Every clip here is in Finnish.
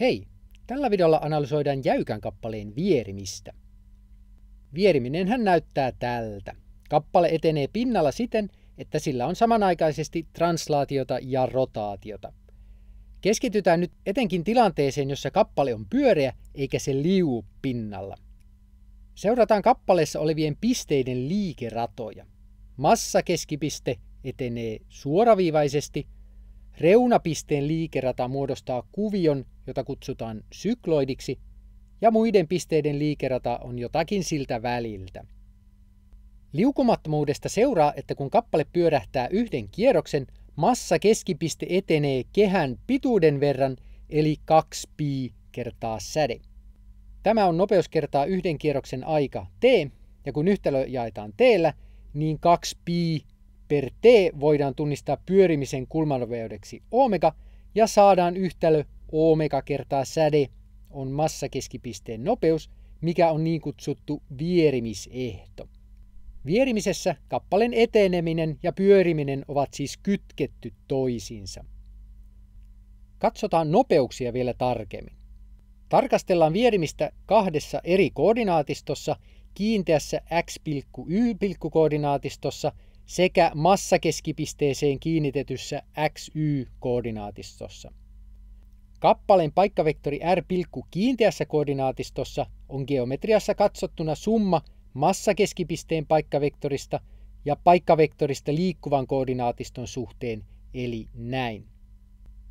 Hei! Tällä videolla analysoidaan jäykän kappaleen vierimistä. Vieriminen hän näyttää tältä. Kappale etenee pinnalla siten, että sillä on samanaikaisesti translaatiota ja rotaatiota. Keskitytään nyt etenkin tilanteeseen, jossa kappale on pyöreä eikä se liu pinnalla. Seurataan kappaleessa olevien pisteiden liikeratoja. Massakeskipiste etenee suoraviivaisesti, Reunapisteen liikerata muodostaa kuvion, jota kutsutaan sykloidiksi, ja muiden pisteiden liikerata on jotakin siltä väliltä. Liukumattomuudesta seuraa, että kun kappale pyörähtää yhden kierroksen, massa keskipiste etenee kehän pituuden verran, eli 2 pi kertaa säde. Tämä on nopeus kertaa yhden kierroksen aika t, ja kun yhtälö jaetaan t, niin 2 pi per t voidaan tunnistaa pyörimisen kulmanopeudeksi omega ja saadaan yhtälö omega kertaa säde on massakeskipisteen nopeus, mikä on niin kutsuttu vierimisehto. Vierimisessä kappaleen eteneminen ja pyöriminen ovat siis kytketty toisiinsa. Katsotaan nopeuksia vielä tarkemmin. Tarkastellaan vierimistä kahdessa eri koordinaatistossa, kiinteässä x-y-koordinaatistossa – sekä massakeskipisteeseen kiinnitetyssä XY-koordinaatistossa. Kappaleen paikkavektori R pilkku kiinteässä koordinaatistossa on geometriassa katsottuna summa massakeskipisteen paikkavektorista ja paikkavektorista liikkuvan koordinaatiston suhteen, eli näin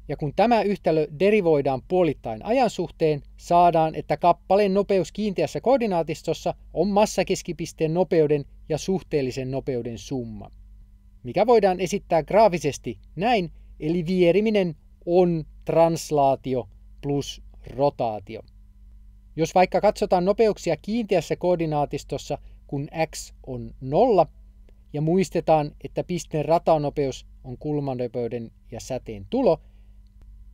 ja kun tämä yhtälö derivoidaan puolittain ajan suhteen, saadaan, että kappaleen nopeus kiinteässä koordinaatistossa on massakeskipisteen nopeuden ja suhteellisen nopeuden summa. Mikä voidaan esittää graafisesti näin, eli vieriminen on translaatio plus rotaatio. Jos vaikka katsotaan nopeuksia kiinteässä koordinaatistossa, kun x on nolla, ja muistetaan, että pisteen ratanopeus on kulmanopeuden ja säteen tulo –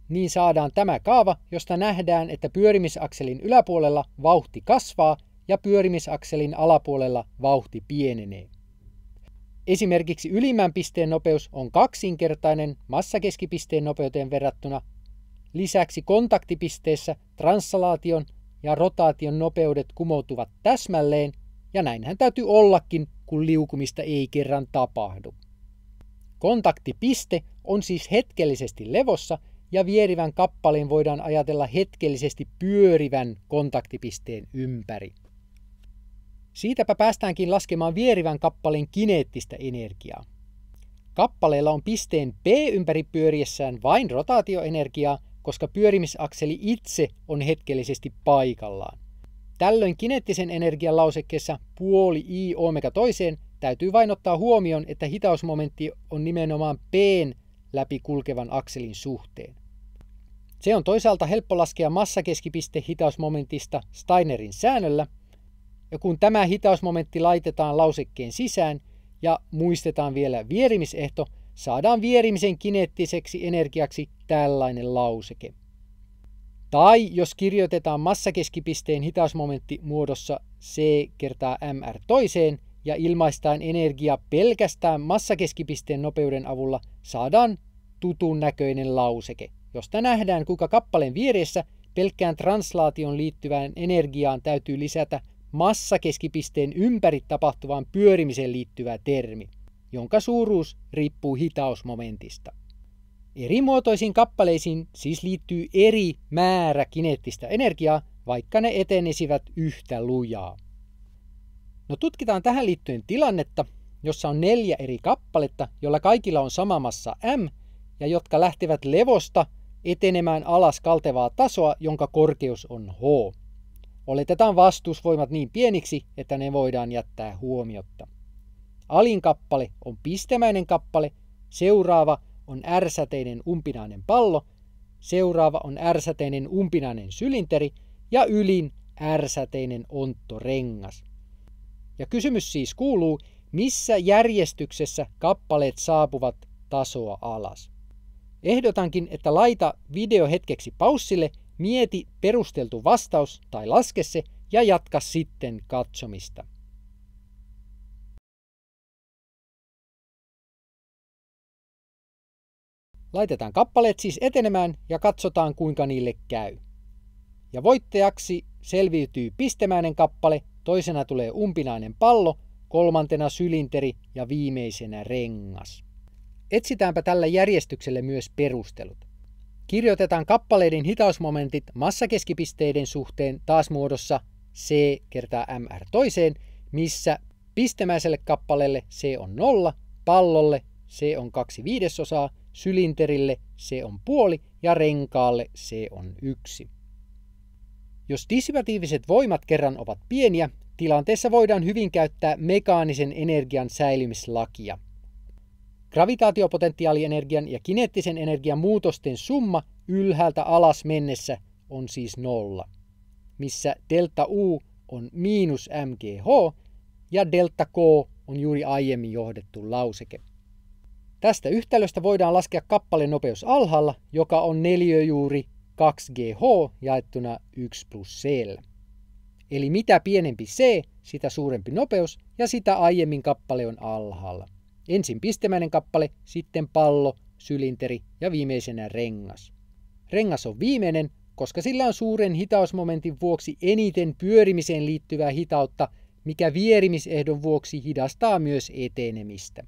niin saadaan tämä kaava, josta nähdään, että pyörimisakselin yläpuolella vauhti kasvaa ja pyörimisakselin alapuolella vauhti pienenee. Esimerkiksi ylimmän pisteen nopeus on kaksinkertainen massakeskipisteen nopeuteen verrattuna. Lisäksi kontaktipisteessä translaation ja rotaation nopeudet kumoutuvat täsmälleen, ja näinhän täytyy ollakin, kun liukumista ei kerran tapahdu. Kontaktipiste on siis hetkellisesti levossa ja vierivän kappaleen voidaan ajatella hetkellisesti pyörivän kontaktipisteen ympäri. Siitäpä päästäänkin laskemaan vierivän kappaleen kineettistä energiaa. Kappaleella on pisteen P ympäri pyöriessään vain rotaatioenergiaa, koska pyörimisakseli itse on hetkellisesti paikallaan. Tällöin kineettisen energian lausekkeessa puoli i omega toiseen täytyy vain ottaa huomioon, että hitausmomentti on nimenomaan p läpi kulkevan akselin suhteen. Se on toisaalta helppo laskea hitausmomentista Steinerin säännöllä, ja kun tämä hitausmomentti laitetaan lausekkeen sisään ja muistetaan vielä vierimisehto, saadaan vierimisen kineettiseksi energiaksi tällainen lauseke. Tai jos kirjoitetaan massakeskipisteen hitausmomentti muodossa c kertaa mr toiseen ja ilmaistaan energia pelkästään massakeskipisteen nopeuden avulla, saadaan tutun näköinen lauseke – josta nähdään kuinka kappaleen vieressä pelkkään translaation liittyvään energiaan täytyy lisätä massakeskipisteen ympäri tapahtuvaan pyörimiseen liittyvä termi, jonka suuruus riippuu hitausmomentista. Eri muotoisiin kappaleisiin siis liittyy eri määrä kineettistä energiaa, vaikka ne etenisivät yhtä lujaa. No tutkitaan tähän liittyen tilannetta, jossa on neljä eri kappaletta, jolla kaikilla on sama massa m ja jotka lähtevät levosta – etenemään alas kaltevaa tasoa, jonka korkeus on H. Oletetaan vastusvoimat niin pieniksi, että ne voidaan jättää huomiotta. Alin kappale on pistemäinen kappale, seuraava on ärsäteinen umpinainen pallo, seuraava on ärsäteinen umpinainen sylinteri ja ylin ärsäteinen onttorengas. Ja kysymys siis kuuluu, missä järjestyksessä kappaleet saapuvat tasoa alas. Ehdotankin, että laita video hetkeksi paussille, mieti perusteltu vastaus tai laske se ja jatka sitten katsomista. Laitetaan kappaleet siis etenemään ja katsotaan kuinka niille käy. Ja voittajaksi selviytyy pistemäinen kappale, toisena tulee umpinainen pallo, kolmantena sylinteri ja viimeisenä rengas. Etsitäänpä tällä järjestykselle myös perustelut. Kirjoitetaan kappaleiden hitausmomentit massakeskipisteiden suhteen taas muodossa C kertaa MR toiseen, missä pistemäiselle kappaleelle C on nolla, pallolle C on kaksi viidesosaa, sylinterille C on puoli ja renkaalle C on yksi. Jos dissipatiiviset voimat kerran ovat pieniä, tilanteessa voidaan hyvin käyttää mekaanisen energian säilymislakia – Gravitaatiopotentiaalienergian ja kineettisen energian muutosten summa ylhäältä alas mennessä on siis nolla, missä delta U on miinus mgh ja delta K on juuri aiemmin johdettu lauseke. Tästä yhtälöstä voidaan laskea kappaleen nopeus alhaalla, joka on neliöjuuri 2gh jaettuna 1 plus c. Eli mitä pienempi c, sitä suurempi nopeus ja sitä aiemmin kappale on alhaalla. Ensin pistemäinen kappale, sitten pallo, sylinteri ja viimeisenä rengas. Rengas on viimeinen, koska sillä on suuren hitausmomentin vuoksi eniten pyörimiseen liittyvää hitautta, mikä vierimisehdon vuoksi hidastaa myös etenemistä.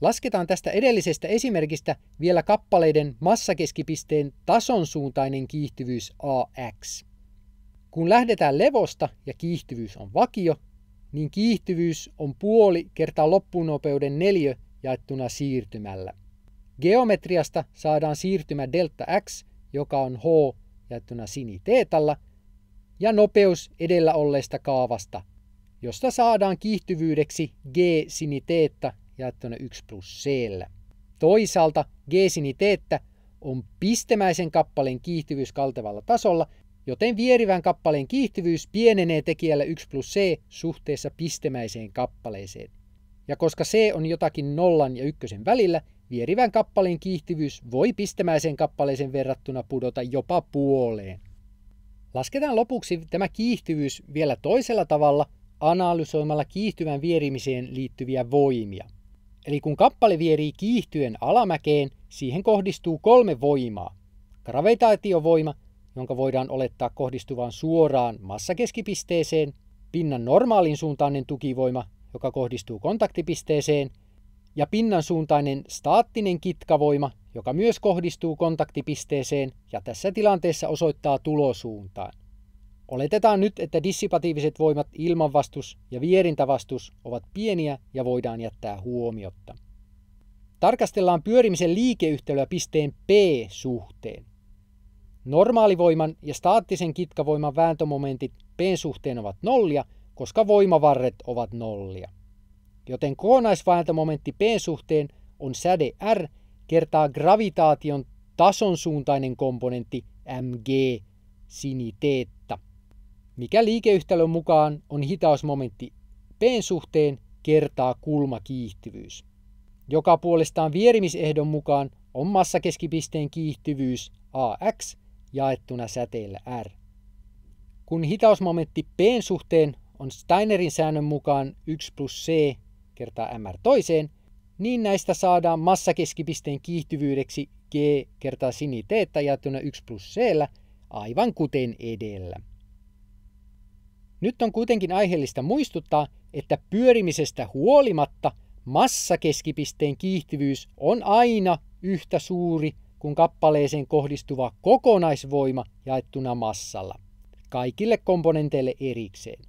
Lasketaan tästä edellisestä esimerkistä vielä kappaleiden massakeskipisteen tason suuntainen kiihtyvyys AX. Kun lähdetään levosta ja kiihtyvyys on vakio, niin kiihtyvyys on puoli kertaa loppunopeuden neljä jaettuna siirtymällä. Geometriasta saadaan siirtymä delta x, joka on h jaettuna sini teetalla, ja nopeus edellä olleesta kaavasta, josta saadaan kiihtyvyydeksi g sini teetta jaettuna 1 plus c. Toisaalta g sini teettä on pistemäisen kappaleen kiihtyvyys kaltevalla tasolla joten vierivän kappaleen kiihtyvyys pienenee tekijällä 1 plus c suhteessa pistemäiseen kappaleeseen. Ja koska c on jotakin nollan ja ykkösen välillä, vierivän kappaleen kiihtyvyys voi pistemäiseen kappaleeseen verrattuna pudota jopa puoleen. Lasketaan lopuksi tämä kiihtyvyys vielä toisella tavalla analysoimalla kiihtyvän vierimiseen liittyviä voimia. Eli kun kappale vierii kiihtyen alamäkeen, siihen kohdistuu kolme voimaa. Gravitaatiovoima, jonka voidaan olettaa kohdistuvan suoraan massakeskipisteeseen, pinnan normaalin suuntainen tukivoima, joka kohdistuu kontaktipisteeseen, ja pinnan suuntainen staattinen kitkavoima, joka myös kohdistuu kontaktipisteeseen ja tässä tilanteessa osoittaa tulosuuntaan. Oletetaan nyt, että dissipatiiviset voimat ilmanvastus ja vierintävastus ovat pieniä ja voidaan jättää huomiotta. Tarkastellaan pyörimisen liikeyhtälöä pisteen P-suhteen. Normaalivoiman ja staattisen kitkavoiman vääntömomentit P-suhteen ovat nollia, koska voimavarret ovat nollia. Joten kokonaisvääntömomentti P-suhteen on säde R kertaa gravitaation tason suuntainen komponentti mg siniteetta, mikä liikeyhtälön mukaan on hitausmomentti P-suhteen kertaa kulmakiihtyvyys, joka puolestaan vierimisehdon mukaan on massakeskipisteen kiihtyvyys AX jaettuna säteellä R. Kun hitausmomentti P suhteen on Steinerin säännön mukaan 1 plus C kertaa mR toiseen, niin näistä saadaan massakeskipisteen kiihtyvyydeksi G kertaa sini T jaettuna 1 plus C, aivan kuten edellä. Nyt on kuitenkin aiheellista muistuttaa, että pyörimisestä huolimatta massakeskipisteen kiihtyvyys on aina yhtä suuri – kun kappaleeseen kohdistuva kokonaisvoima jaettuna massalla, kaikille komponenteille erikseen.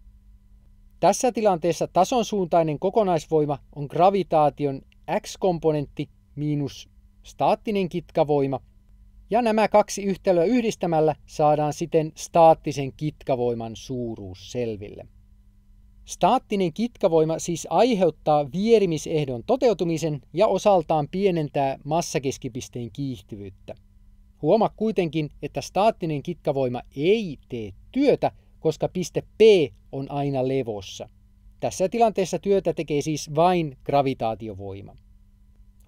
Tässä tilanteessa tason suuntainen kokonaisvoima on gravitaation x-komponentti miinus staattinen kitkavoima, ja nämä kaksi yhtälöä yhdistämällä saadaan siten staattisen kitkavoiman suuruus selville. Staattinen kitkavoima siis aiheuttaa vierimisehdon toteutumisen ja osaltaan pienentää massakeskipisteen kiihtyvyyttä. Huomaa kuitenkin, että staattinen kitkavoima ei tee työtä, koska piste P on aina levossa. Tässä tilanteessa työtä tekee siis vain gravitaatiovoima.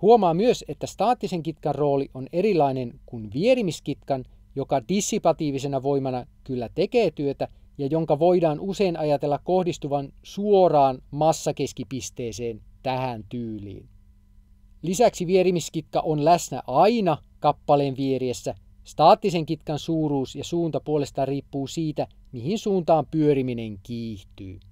Huomaa myös, että staattisen kitkan rooli on erilainen kuin vierimiskitkan, joka dissipatiivisena voimana kyllä tekee työtä ja jonka voidaan usein ajatella kohdistuvan suoraan massakeskipisteeseen tähän tyyliin. Lisäksi vierimiskitka on läsnä aina kappaleen vieressä. Staattisen kitkan suuruus ja suunta puolestaan riippuu siitä, mihin suuntaan pyöriminen kiihtyy.